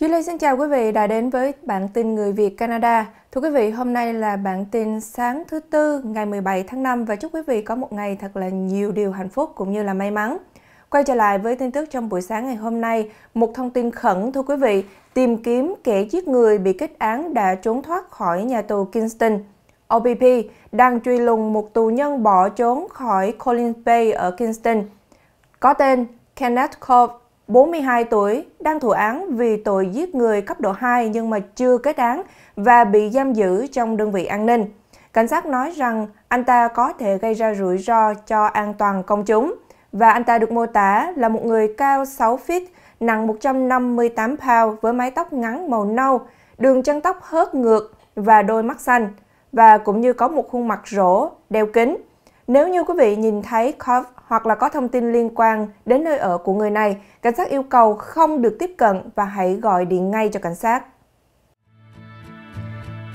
Duy Lê xin chào quý vị đã đến với bản tin Người Việt Canada. Thưa quý vị, hôm nay là bản tin sáng thứ Tư ngày 17 tháng 5 và chúc quý vị có một ngày thật là nhiều điều hạnh phúc cũng như là may mắn. Quay trở lại với tin tức trong buổi sáng ngày hôm nay, một thông tin khẩn thưa quý vị, tìm kiếm kẻ giết người bị kết án đã trốn thoát khỏi nhà tù Kingston. OPP đang truy lùng một tù nhân bỏ trốn khỏi Collins Bay ở Kingston, có tên Kenneth Cove 42 tuổi, đang thụ án vì tội giết người cấp độ 2 nhưng mà chưa kết án và bị giam giữ trong đơn vị an ninh. Cảnh sát nói rằng anh ta có thể gây ra rủi ro cho an toàn công chúng và anh ta được mô tả là một người cao 6 feet, nặng 158 pound với mái tóc ngắn màu nâu, đường chân tóc hớt ngược và đôi mắt xanh và cũng như có một khuôn mặt rỗ, đeo kính. Nếu như quý vị nhìn thấy Cobb hoặc là có thông tin liên quan đến nơi ở của người này, cảnh sát yêu cầu không được tiếp cận và hãy gọi điện ngay cho cảnh sát.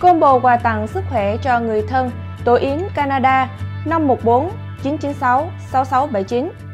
Combo quà tặng sức khỏe cho người thân, Tổ Yến Canada 514 996 6679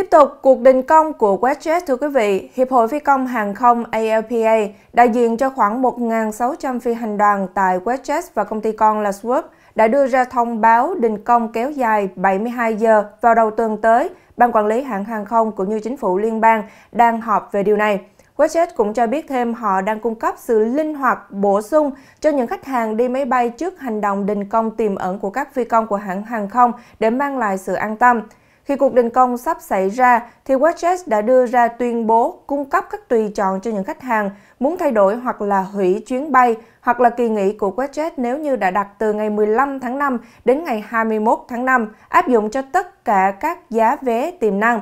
Tiếp tục cuộc đình công của Westjet thưa quý vị, Hiệp hội Phi công Hàng không ALPA đại diện cho khoảng 1.600 phi hành đoàn tại Westjet và công ty con là Swoop đã đưa ra thông báo đình công kéo dài 72 giờ vào đầu tuần tới. Ban quản lý hãng hàng không cũng như chính phủ liên bang đang họp về điều này. Westjet cũng cho biết thêm họ đang cung cấp sự linh hoạt bổ sung cho những khách hàng đi máy bay trước hành động đình công tiềm ẩn của các phi công của hãng hàng không để mang lại sự an tâm. Khi cuộc đình công sắp xảy ra, thì WestJet đã đưa ra tuyên bố cung cấp các tùy chọn cho những khách hàng muốn thay đổi hoặc là hủy chuyến bay hoặc là kỳ nghỉ của WestJet nếu như đã đặt từ ngày 15 tháng 5 đến ngày 21 tháng 5, áp dụng cho tất cả các giá vé tiềm năng.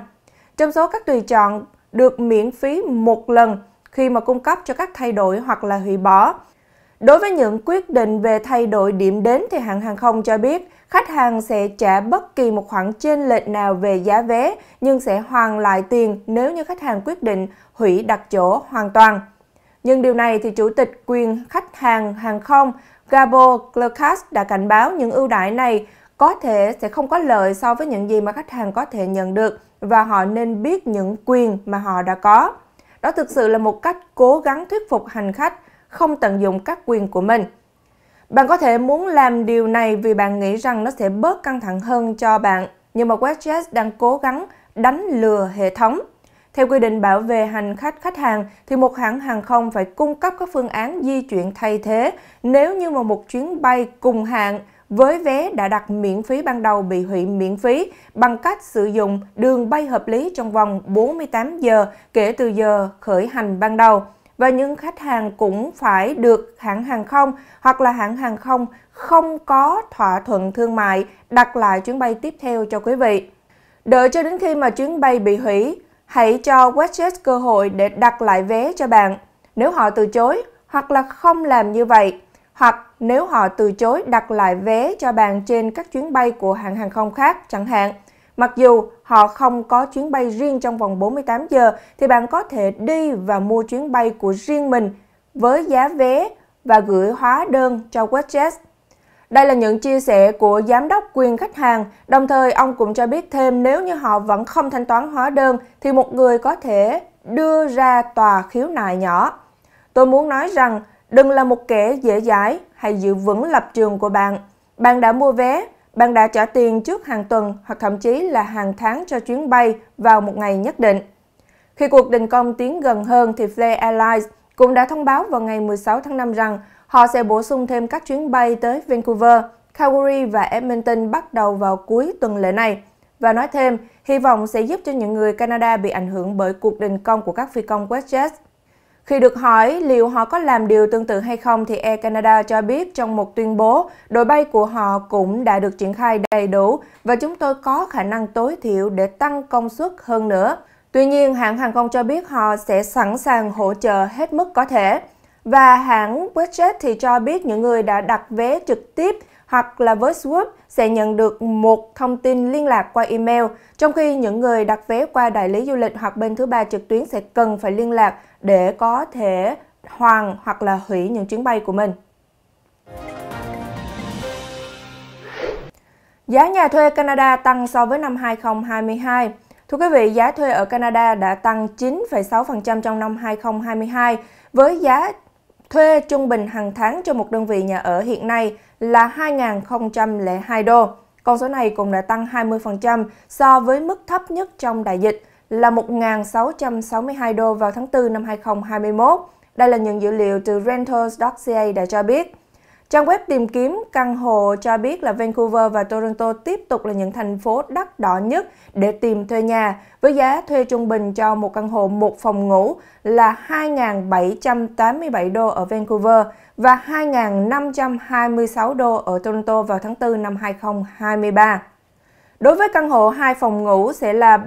Trong số các tùy chọn được miễn phí một lần khi mà cung cấp cho các thay đổi hoặc là hủy bỏ. Đối với những quyết định về thay đổi điểm đến thì hãng hàng không cho biết khách hàng sẽ trả bất kỳ một khoản trên lệch nào về giá vé nhưng sẽ hoàn lại tiền nếu như khách hàng quyết định hủy đặt chỗ hoàn toàn. Nhưng điều này thì Chủ tịch quyền khách hàng hàng không Gabo Clercas đã cảnh báo những ưu đãi này có thể sẽ không có lợi so với những gì mà khách hàng có thể nhận được và họ nên biết những quyền mà họ đã có. Đó thực sự là một cách cố gắng thuyết phục hành khách không tận dụng các quyền của mình. Bạn có thể muốn làm điều này vì bạn nghĩ rằng nó sẽ bớt căng thẳng hơn cho bạn, nhưng mà WestJet đang cố gắng đánh lừa hệ thống. Theo quy định bảo vệ hành khách khách hàng, thì một hãng hàng không phải cung cấp các phương án di chuyển thay thế nếu như mà một chuyến bay cùng hạng với vé đã đặt miễn phí ban đầu bị hủy miễn phí bằng cách sử dụng đường bay hợp lý trong vòng 48 giờ kể từ giờ khởi hành ban đầu và những khách hàng cũng phải được hãng hàng không hoặc là hãng hàng không không có thỏa thuận thương mại đặt lại chuyến bay tiếp theo cho quý vị. Đợi cho đến khi mà chuyến bay bị hủy, hãy cho Westjet cơ hội để đặt lại vé cho bạn. Nếu họ từ chối hoặc là không làm như vậy, hoặc nếu họ từ chối đặt lại vé cho bạn trên các chuyến bay của hãng hàng không khác chẳng hạn, Mặc dù họ không có chuyến bay riêng trong vòng 48 giờ, thì bạn có thể đi và mua chuyến bay của riêng mình với giá vé và gửi hóa đơn cho Westjet. Đây là những chia sẻ của giám đốc quyền khách hàng, đồng thời ông cũng cho biết thêm nếu như họ vẫn không thanh toán hóa đơn thì một người có thể đưa ra tòa khiếu nại nhỏ. Tôi muốn nói rằng đừng là một kẻ dễ dãi, hay giữ vững lập trường của bạn. Bạn đã mua vé, bạn đã trả tiền trước hàng tuần hoặc thậm chí là hàng tháng cho chuyến bay vào một ngày nhất định. Khi cuộc đình công tiến gần hơn thì Flair Airlines cũng đã thông báo vào ngày 16 tháng 5 rằng họ sẽ bổ sung thêm các chuyến bay tới Vancouver, Calgary và Edmonton bắt đầu vào cuối tuần lễ này. Và nói thêm, hy vọng sẽ giúp cho những người Canada bị ảnh hưởng bởi cuộc đình công của các phi công WestJet khi được hỏi liệu họ có làm điều tương tự hay không thì Air Canada cho biết trong một tuyên bố, đội bay của họ cũng đã được triển khai đầy đủ và chúng tôi có khả năng tối thiểu để tăng công suất hơn nữa. Tuy nhiên, hãng hàng không cho biết họ sẽ sẵn sàng hỗ trợ hết mức có thể. Và hãng Westjet thì cho biết những người đã đặt vé trực tiếp hoặc là với Swap sẽ nhận được một thông tin liên lạc qua email, trong khi những người đặt vé qua đại lý du lịch hoặc bên thứ ba trực tuyến sẽ cần phải liên lạc để có thể hoàn hoặc là hủy những chuyến bay của mình. Giá nhà thuê Canada tăng so với năm 2022. Thưa quý vị, giá thuê ở Canada đã tăng 9,6% trong năm 2022 với giá thuê trung bình hàng tháng cho một đơn vị nhà ở hiện nay là 2.002 đô. Con số này cũng đã tăng 20% so với mức thấp nhất trong đại dịch là 1.662 đô vào tháng 4 năm 2021. Đây là những dữ liệu từ rentals ca đã cho biết. Trang web tìm kiếm căn hộ cho biết là Vancouver và Toronto tiếp tục là những thành phố đắt đỏ nhất để tìm thuê nhà, với giá thuê trung bình cho một căn hộ một phòng ngủ là 2.787 đô ở Vancouver và 2.526 đô ở Toronto vào tháng 4 năm 2023. Đối với căn hộ 2 phòng ngủ sẽ là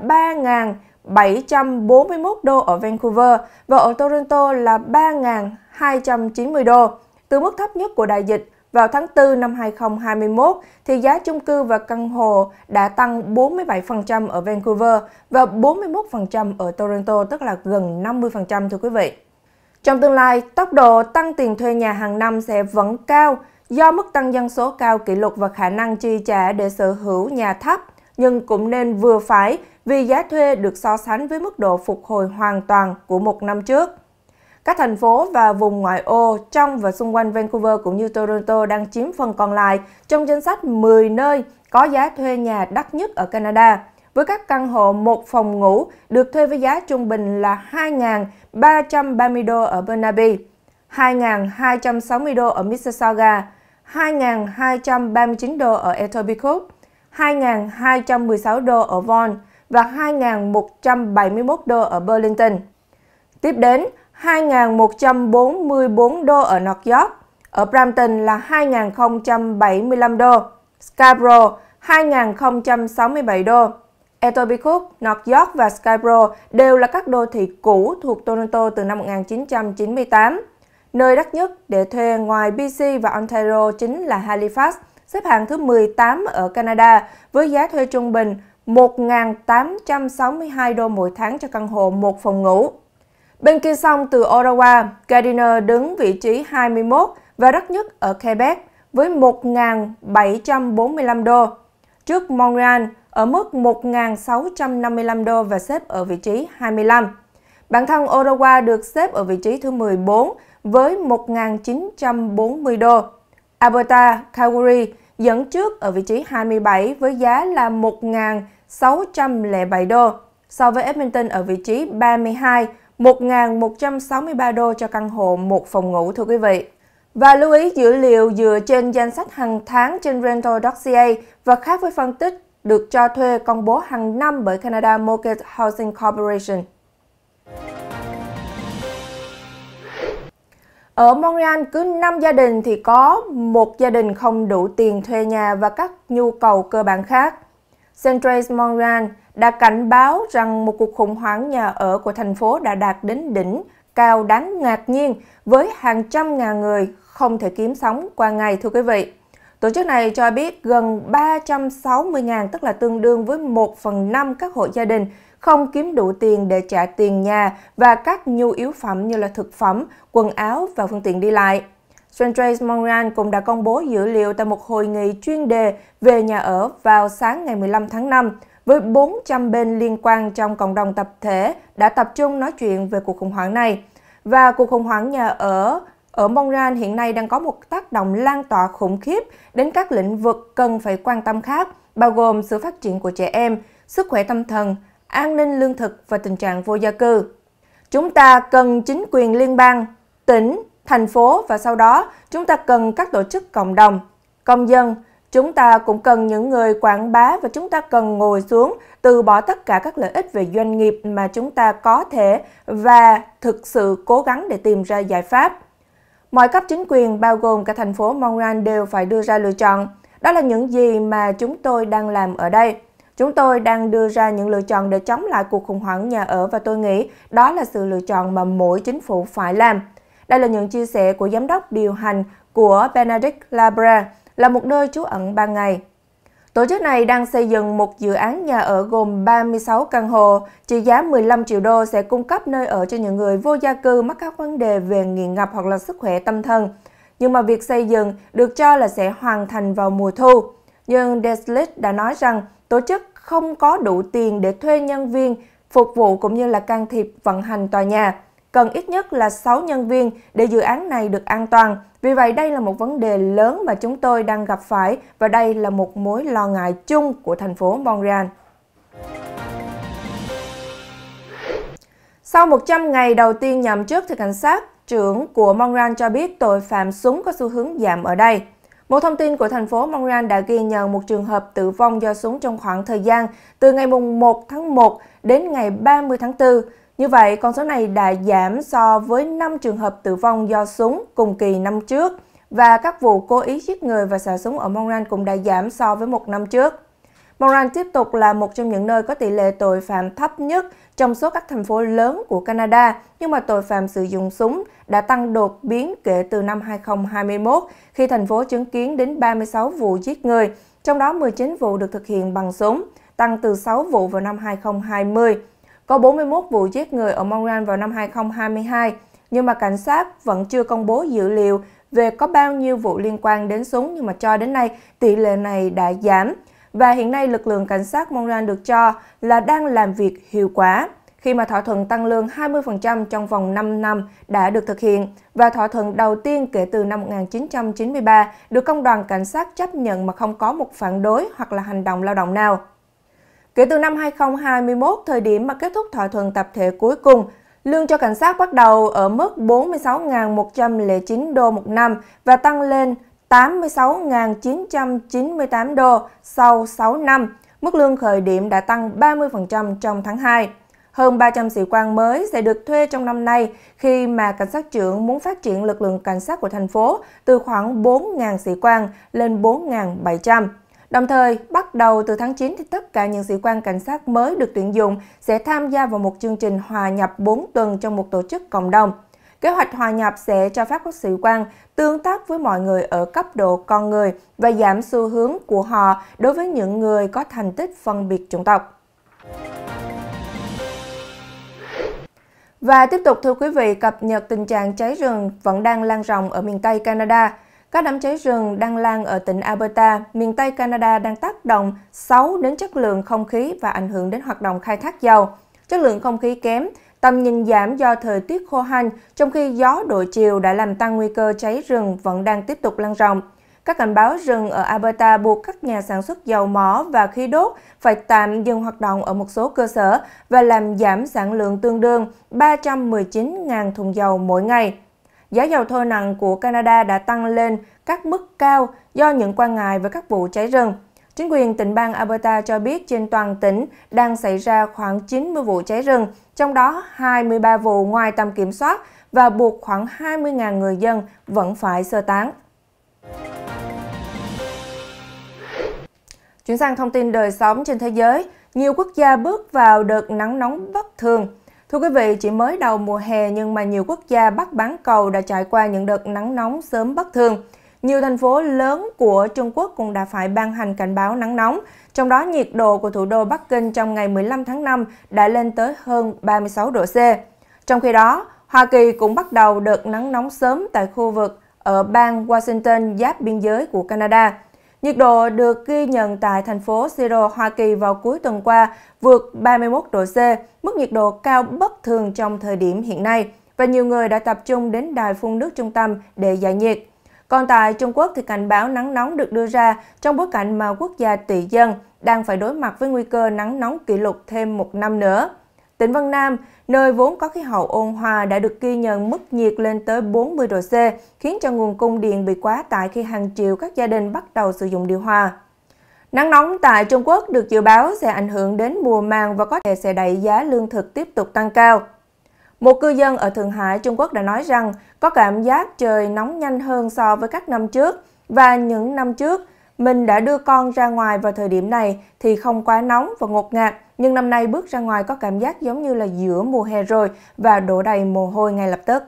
3.741 đô ở Vancouver và ở Toronto là 3.290 đô. Từ mức thấp nhất của đại dịch, vào tháng 4 năm 2021 thì giá chung cư và căn hộ đã tăng 47% ở Vancouver và 41% ở Toronto, tức là gần 50% thưa quý vị. Trong tương lai, tốc độ tăng tiền thuê nhà hàng năm sẽ vẫn cao do mức tăng dân số cao kỷ lục và khả năng chi trả để sở hữu nhà thấp, nhưng cũng nên vừa phải vì giá thuê được so sánh với mức độ phục hồi hoàn toàn của một năm trước. Các thành phố và vùng ngoại ô trong và xung quanh Vancouver cũng như Toronto đang chiếm phần còn lại trong danh sách 10 nơi có giá thuê nhà đắt nhất ở Canada, với các căn hộ một phòng ngủ được thuê với giá trung bình là 2.330 đô ở Burnaby, 2.260 đô ở Mississauga, 2.239 đô ở Etobicoke, 2.216 đô ở Vaughan và 2.171 đô ở Burlington. Tiếp đến, 2.144 đô ở North York, ở Brampton là 2.075 đô, Scarborough 2.067 đô. Etobicoke, North York và Scarborough đều là các đô thị cũ thuộc Toronto từ năm 1998. Nơi đắt nhất để thuê ngoài BC và Ontario chính là Halifax, xếp hạng thứ 18 ở Canada với giá thuê trung bình 1.862 đô mỗi tháng cho căn hộ một phòng ngủ. Bên kia sông từ Ottawa, Gardiner đứng vị trí 21 và đắt nhất ở Quebec với 1.745 đô. Trước Montreal ở mức 1.655 đô và xếp ở vị trí 25. Bản thân Ottawa được xếp ở vị trí thứ 14 với 1.940 đô. Alberta, Calgary dẫn trước ở vị trí 27 với giá là 1.607 đô, so với Edmonton ở vị trí 32 1.163 đô cho căn hộ một phòng ngủ thưa quý vị. Và lưu ý dữ liệu dựa trên danh sách hàng tháng trên rental.ca và khác với phân tích được cho thuê công bố hàng năm bởi Canada Mortgage Housing Corporation. Ở Montreal, cứ 5 gia đình thì có một gia đình không đủ tiền thuê nhà và các nhu cầu cơ bản khác. Central Montreal đã cảnh báo rằng một cuộc khủng hoảng nhà ở của thành phố đã đạt đến đỉnh cao đáng ngạc nhiên với hàng trăm ngàn người không thể kiếm sống qua ngày thưa quý vị. Tổ chức này cho biết gần 360.000 tức là tương đương với 1 phần 5 các hộ gia đình không kiếm đủ tiền để trả tiền nhà và các nhu yếu phẩm như là thực phẩm, quần áo và phương tiện đi lại. Centrace Montreal cũng đã công bố dữ liệu tại một hội nghị chuyên đề về nhà ở vào sáng ngày 15 tháng 5 với 400 bên liên quan trong cộng đồng tập thể đã tập trung nói chuyện về cuộc khủng hoảng này. Và cuộc khủng hoảng nhà ở ở Montreal hiện nay đang có một tác động lan tỏa khủng khiếp đến các lĩnh vực cần phải quan tâm khác, bao gồm sự phát triển của trẻ em, sức khỏe tâm thần, an ninh lương thực và tình trạng vô gia cư. Chúng ta cần chính quyền liên bang, tỉnh, thành phố và sau đó chúng ta cần các tổ chức cộng đồng, công dân, Chúng ta cũng cần những người quảng bá và chúng ta cần ngồi xuống, từ bỏ tất cả các lợi ích về doanh nghiệp mà chúng ta có thể và thực sự cố gắng để tìm ra giải pháp. Mọi cấp chính quyền bao gồm cả thành phố Montreal đều phải đưa ra lựa chọn. Đó là những gì mà chúng tôi đang làm ở đây. Chúng tôi đang đưa ra những lựa chọn để chống lại cuộc khủng hoảng nhà ở và tôi nghĩ đó là sự lựa chọn mà mỗi chính phủ phải làm. Đây là những chia sẻ của giám đốc điều hành của Benedict Labra, là một nơi trú ẩn ban ngày. Tổ chức này đang xây dựng một dự án nhà ở gồm 36 căn hộ, trị giá 15 triệu đô sẽ cung cấp nơi ở cho những người vô gia cư mắc các vấn đề về nghiện ngập hoặc là sức khỏe tâm thần. Nhưng mà việc xây dựng được cho là sẽ hoàn thành vào mùa thu. Nhưng Deslit đã nói rằng tổ chức không có đủ tiền để thuê nhân viên, phục vụ cũng như là can thiệp vận hành tòa nhà cần ít nhất là 6 nhân viên để dự án này được an toàn. Vì vậy đây là một vấn đề lớn mà chúng tôi đang gặp phải và đây là một mối lo ngại chung của thành phố Montreal. Sau 100 ngày đầu tiên nhậm chức thì cảnh sát trưởng của Montreal cho biết tội phạm súng có xu hướng giảm ở đây. Một thông tin của thành phố Montreal đã ghi nhận một trường hợp tử vong do súng trong khoảng thời gian từ ngày 1 tháng 1 đến ngày 30 tháng 4. Như vậy, con số này đã giảm so với 5 trường hợp tử vong do súng cùng kỳ năm trước và các vụ cố ý giết người và xả súng ở Montreal cũng đã giảm so với một năm trước. Montreal tiếp tục là một trong những nơi có tỷ lệ tội phạm thấp nhất trong số các thành phố lớn của Canada, nhưng mà tội phạm sử dụng súng đã tăng đột biến kể từ năm 2021 khi thành phố chứng kiến đến 36 vụ giết người, trong đó 19 vụ được thực hiện bằng súng, tăng từ 6 vụ vào năm 2020. Có 41 vụ giết người ở Montreal vào năm 2022, nhưng mà cảnh sát vẫn chưa công bố dữ liệu về có bao nhiêu vụ liên quan đến súng nhưng mà cho đến nay tỷ lệ này đã giảm. Và hiện nay lực lượng cảnh sát Montreal được cho là đang làm việc hiệu quả khi mà thỏa thuận tăng lương 20% trong vòng 5 năm đã được thực hiện và thỏa thuận đầu tiên kể từ năm 1993 được công đoàn cảnh sát chấp nhận mà không có một phản đối hoặc là hành động lao động nào. Kể từ năm 2021, thời điểm mà kết thúc thỏa thuận tập thể cuối cùng, lương cho cảnh sát bắt đầu ở mức 46.109 đô một năm và tăng lên 86.998 đô sau 6 năm. Mức lương khởi điểm đã tăng 30% trong tháng 2. Hơn 300 sĩ quan mới sẽ được thuê trong năm nay khi mà cảnh sát trưởng muốn phát triển lực lượng cảnh sát của thành phố từ khoảng 4.000 sĩ quan lên 4.700. Đồng thời, bắt đầu từ tháng 9 thì tất cả những sĩ quan cảnh sát mới được tuyển dụng sẽ tham gia vào một chương trình hòa nhập 4 tuần trong một tổ chức cộng đồng. Kế hoạch hòa nhập sẽ cho phép các sĩ quan tương tác với mọi người ở cấp độ con người và giảm xu hướng của họ đối với những người có thành tích phân biệt chủng tộc. Và tiếp tục thưa quý vị cập nhật tình trạng cháy rừng vẫn đang lan rộng ở miền Tây Canada. Các đám cháy rừng đang lan ở tỉnh Alberta, miền Tây Canada đang tác động xấu đến chất lượng không khí và ảnh hưởng đến hoạt động khai thác dầu. Chất lượng không khí kém, tầm nhìn giảm do thời tiết khô hanh, trong khi gió đổi chiều đã làm tăng nguy cơ cháy rừng vẫn đang tiếp tục lan rộng. Các cảnh báo rừng ở Alberta buộc các nhà sản xuất dầu mỏ và khí đốt phải tạm dừng hoạt động ở một số cơ sở và làm giảm sản lượng tương đương 319.000 thùng dầu mỗi ngày giá dầu thô nặng của Canada đã tăng lên các mức cao do những quan ngại về các vụ cháy rừng. Chính quyền tỉnh bang Alberta cho biết trên toàn tỉnh đang xảy ra khoảng 90 vụ cháy rừng, trong đó 23 vụ ngoài tầm kiểm soát và buộc khoảng 20.000 người dân vẫn phải sơ tán. Chuyển sang thông tin đời sống trên thế giới, nhiều quốc gia bước vào đợt nắng nóng bất thường. Thưa quý vị, chỉ mới đầu mùa hè nhưng mà nhiều quốc gia Bắc bán cầu đã trải qua những đợt nắng nóng sớm bất thường. Nhiều thành phố lớn của Trung Quốc cũng đã phải ban hành cảnh báo nắng nóng, trong đó nhiệt độ của thủ đô Bắc Kinh trong ngày 15 tháng 5 đã lên tới hơn 36 độ C. Trong khi đó, Hoa Kỳ cũng bắt đầu đợt nắng nóng sớm tại khu vực ở bang Washington giáp biên giới của Canada. Nhiệt độ được ghi nhận tại thành phố Seattle, Hoa Kỳ vào cuối tuần qua vượt 31 độ C, mức nhiệt độ cao bất thường trong thời điểm hiện nay và nhiều người đã tập trung đến đài phun nước trung tâm để giải nhiệt. Còn tại Trung Quốc thì cảnh báo nắng nóng được đưa ra trong bối cảnh mà quốc gia tỷ dân đang phải đối mặt với nguy cơ nắng nóng kỷ lục thêm một năm nữa. Tỉnh Vân Nam, nơi vốn có khí hậu ôn hòa đã được ghi nhận mức nhiệt lên tới 40 độ C, khiến cho nguồn cung điện bị quá tải khi hàng triệu các gia đình bắt đầu sử dụng điều hòa. Nắng nóng tại Trung Quốc được dự báo sẽ ảnh hưởng đến mùa màng và có thể sẽ đẩy giá lương thực tiếp tục tăng cao. Một cư dân ở Thượng Hải, Trung Quốc đã nói rằng có cảm giác trời nóng nhanh hơn so với các năm trước và những năm trước mình đã đưa con ra ngoài vào thời điểm này thì không quá nóng và ngột ngạt, nhưng năm nay bước ra ngoài có cảm giác giống như là giữa mùa hè rồi và đổ đầy mồ hôi ngay lập tức.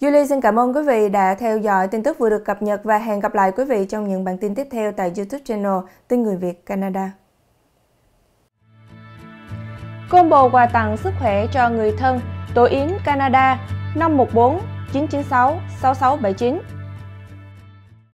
Julie xin cảm ơn quý vị đã theo dõi tin tức vừa được cập nhật và hẹn gặp lại quý vị trong những bản tin tiếp theo tại YouTube channel Tin Người Việt Canada. Combo quà tặng sức khỏe cho người thân, Tổ Yến Canada 514 996 6679